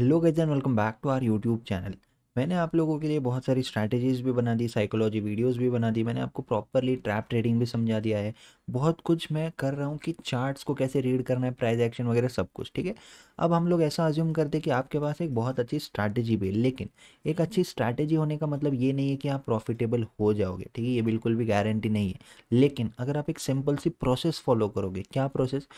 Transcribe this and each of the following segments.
hello guys and welcome back to our youtube channel मैंने आप लोगों के लिए बहुत सारी स्ट्रैटेजीज़ भी बना दी साइकोलॉजी वीडियोस भी बना दी मैंने आपको प्रॉपरली ट्रैप ट्रेडिंग भी समझा दिया है बहुत कुछ मैं कर रहा हूँ कि चार्ट्स को कैसे रीड करना है प्राइस एक्शन वगैरह सब कुछ ठीक है अब हम लोग ऐसा अज्यूम करते कि आपके पास एक बहुत अच्छी स्ट्रैटेजी भी है लेकिन एक अच्छी स्ट्रैटेजी होने का मतलब ये नहीं है कि आप प्रॉफिटेबल हो जाओगे ठीक है ये बिल्कुल भी गारंटी नहीं है लेकिन अगर आप एक सिंपल सी प्रोसेस फॉलो करोगे क्या प्रोसेस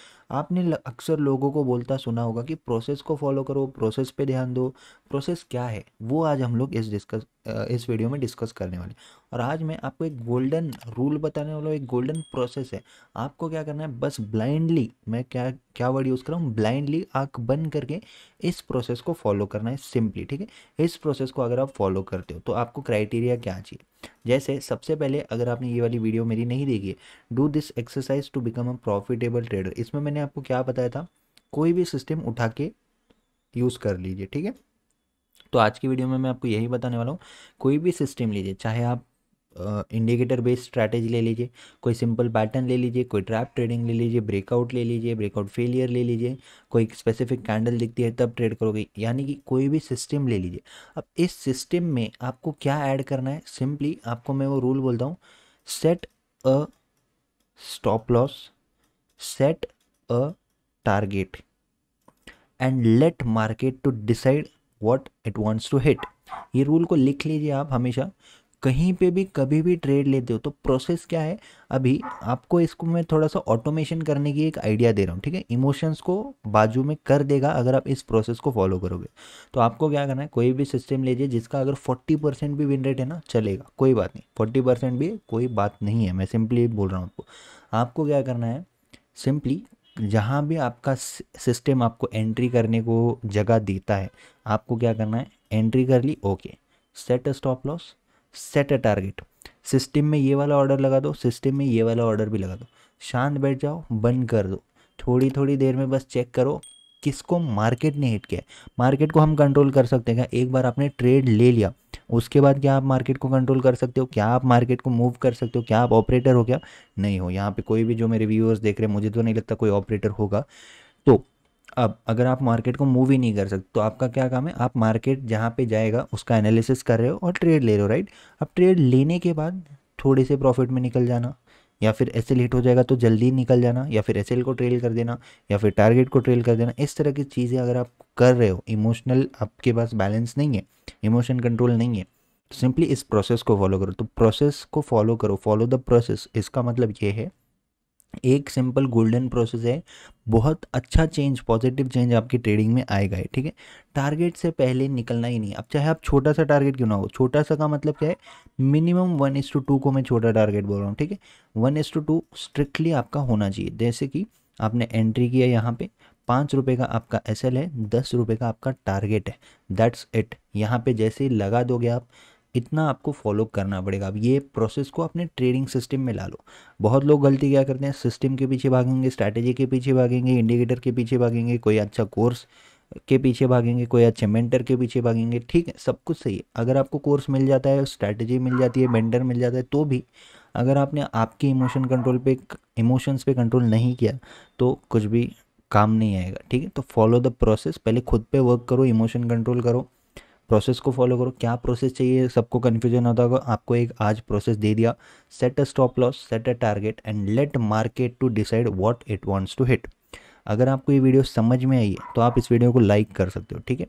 आपने अक्सर लोगों को बोलता सुना होगा कि प्रोसेस को फॉलो करो प्रोसेस पे ध्यान दो प्रोसेस क्या है वो आज हम लोग इस डिस्कस इस वीडियो में डिस्कस करने वाले और आज मैं आपको एक गोल्डन रूल बताने वाला हूँ एक गोल्डन प्रोसेस है आपको क्या करना है बस ब्लाइंडली मैं क्या क्या वर्ड यूज़ कर रहा हूँ ब्लाइंडली आँख बंद करके इस प्रोसेस को फॉलो करना है सिंपली ठीक है इस प्रोसेस को अगर आप फॉलो करते हो तो आपको क्राइटेरिया क्या चाहिए जैसे सबसे पहले अगर आपने ये वाली वीडियो मेरी नहीं देखी है do this exercise to become a profitable trader इसमें मैंने आपको क्या बताया था कोई भी सिस्टम उठा के यूज़ कर लीजिए ठीक है तो आज की वीडियो में मैं आपको यही बताने वाला हूँ कोई भी सिस्टम लीजिए चाहे आप इंडिकेटर बेस्ड स्ट्रैटेजी ले लीजिए कोई सिंपल पैटर्न ले लीजिए कोई ट्रैप ट्रेडिंग ले लीजिए ब्रेकआउट ले लीजिए ब्रेकआउट फेलियर ले लीजिए कोई स्पेसिफिक कैंडल दिखती है तब ट्रेड करोगे यानी कि कोई भी सिस्टम ले लीजिए अब इस सिस्टम में आपको क्या ऐड करना है सिंपली आपको मैं वो रूल बोलता हूँ set a stop loss set a target and let market to decide what it wants to hit ये रूल को लिख लीजिए आप हमेशा कहीं पे भी कभी भी ट्रेड लेते हो तो प्रोसेस क्या है अभी आपको इसको मैं थोड़ा सा ऑटोमेशन करने की एक आइडिया दे रहा हूँ ठीक है इमोशंस को बाजू में कर देगा अगर आप इस प्रोसेस को फॉलो करोगे तो आपको क्या करना है कोई भी सिस्टम लीजिए जिसका अगर फोर्टी परसेंट भी विन रेट है ना चलेगा कोई बात नहीं फोर्टी परसेंट भी कोई बात नहीं है मैं सिंपली बोल रहा हूँ आपको आपको क्या करना है सिंपली जहाँ भी आपका सिस्टम आपको एंट्री करने को जगह देता है आपको क्या करना है एंट्री कर ली okay set a stop loss set a target system में ये वाला ऑर्डर लगा दो सिस्टम में ये वाला ऑर्डर भी लगा दो शांत बैठ जाओ बंद कर दो थोड़ी थोड़ी देर में बस चेक करो किसको मार्केट ने हिट किया है मार्केट को हम कंट्रोल कर सकते हैं एक बार आपने ट्रेड ले लिया उसके बाद क्या आप मार्केट को कंट्रोल कर सकते हो क्या आप मार्केट को मूव कर सकते हो क्या आप ऑपरेटर हो क्या नहीं हो यहाँ पे कोई भी जो मेरे व्यूअर्स देख रहे हैं मुझे तो नहीं लगता कोई ऑपरेटर होगा तो अब अगर आप मार्केट को मूव ही नहीं कर सकते तो आपका क्या काम है आप मार्केट जहाँ पे जाएगा उसका एनालिसिस कर रहे हो और ट्रेड ले रहे हो राइट अब ट्रेड लेने के बाद थोड़े से प्रॉफिट में निकल जाना या फिर ऐसे लेट हो जाएगा तो जल्दी निकल जाना या फिर एस को ट्रेल कर देना या फिर टारगेट को ट्रेल कर देना इस तरह की चीज़ें अगर आप कर रहे हो इमोशनल आपके पास बैलेंस नहीं है इमोशन कंट्रोल नहीं है सिंपली तो इस प्रोसेस को फॉलो करो तो प्रोसेस को फॉलो करो फॉलो द प्रोसेस इसका मतलब ये है एक सिंपल गोल्डन प्रोसेस है बहुत अच्छा चेंज पॉजिटिव चेंज आपकी ट्रेडिंग में आएगा है ठीक है टारगेट से पहले निकलना ही नहीं अब चाहे आप छोटा सा टारगेट क्यों ना हो छोटा सा का मतलब क्या है minimum one is to two को मैं छोटा टारगेट बोल रहा हूँ ठीक है one is to two strictly आपका होना चाहिए जैसे कि आपने एंट्री किया यहाँ पे पाँच रुपये का आपका एस है दस रुपये का आपका टारगेट है दैट्स इट यहाँ पे जैसे ही लगा दोगे आप इतना आपको फॉलो करना पड़ेगा अब ये प्रोसेस को अपने ट्रेडिंग सिस्टम में ला लो बहुत लोग गलती क्या करते हैं सिस्टम के पीछे भागेंगे स्ट्रैटेजी के पीछे भागेंगे इंडिकेटर के पीछे भागेंगे कोई अच्छा कोर्स के पीछे भागेंगे कोई अच्छे मेंटर के पीछे भागेंगे ठीक है सब कुछ सही है अगर आपको कोर्स मिल जाता है स्ट्रैटेजी मिल जाती है मेंटर मिल जाता है तो भी अगर आपने आपके इमोशन कंट्रोल पे इमोशंस पे कंट्रोल नहीं किया तो कुछ भी काम नहीं आएगा ठीक है तो फॉलो द प्रोसेस पहले खुद पे वर्क करो इमोशन कंट्रोल करो प्रोसेस को फॉलो करो क्या प्रोसेस चाहिए सबको कन्फ्यूजन होता होगा आपको एक आज प्रोसेस दे दिया set a stop loss set a target and let market to decide what it wants to hit अगर आपको ये वीडियो समझ में आई है तो आप इस वीडियो को लाइक कर सकते हो ठीक है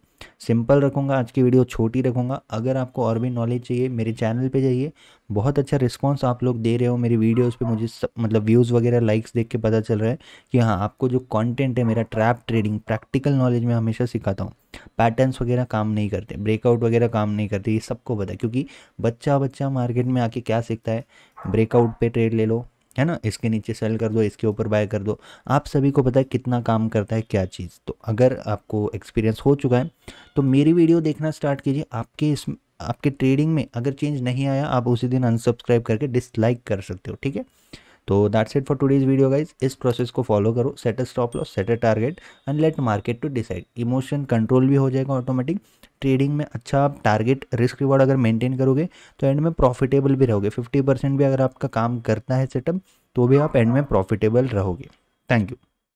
सिंपल रखूँगा आज की वीडियो छोटी रखूँगा अगर आपको और भी नॉलेज चाहिए मेरे चैनल पे जाइए बहुत अच्छा रिस्पांस आप लोग दे रहे हो मेरी वीडियोस पे मुझे सब, मतलब व्यूज़ वगैरह लाइक्स देख के पता चल रहा है कि हाँ आपको जो कॉन्टेंट है मेरा ट्रैप ट्रेडिंग प्रैक्टिकल नॉलेज में हमेशा सिखाता हूँ पैटर्न्स वगैरह काम नहीं करते ब्रेकआउट वगैरह काम नहीं करते ये सबको पता है क्योंकि बच्चा बच्चा मार्केट में आके क्या सीखता है ब्रेकआउट पर ट्रेड ले लो है ना इसके नीचे सेल कर दो इसके ऊपर बाय कर दो आप सभी को पता है कितना काम करता है क्या चीज़ तो अगर आपको एक्सपीरियंस हो चुका है तो मेरी वीडियो देखना स्टार्ट कीजिए आपके इस आपके ट्रेडिंग में अगर चेंज नहीं आया आप उसी दिन अनसब्सक्राइब करके डिसलाइक कर सकते हो ठीक है तो that's it for today's video guys इस प्रोसेस को फॉलो करो set a stop loss set a target and let market to decide emotion control भी हो जाएगा ऑटोमेटिक ट्रेडिंग में अच्छा टारगेट रिस्क रिवॉर्ड अगर मेंटेन करोगे तो एंड में प्रॉफिटेबल भी रहोगे फिफ्टी परसेंट भी अगर आपका काम करता है सेटअप तो भी आप एंड में प्रॉफिटेबल रहोगे थैंक यू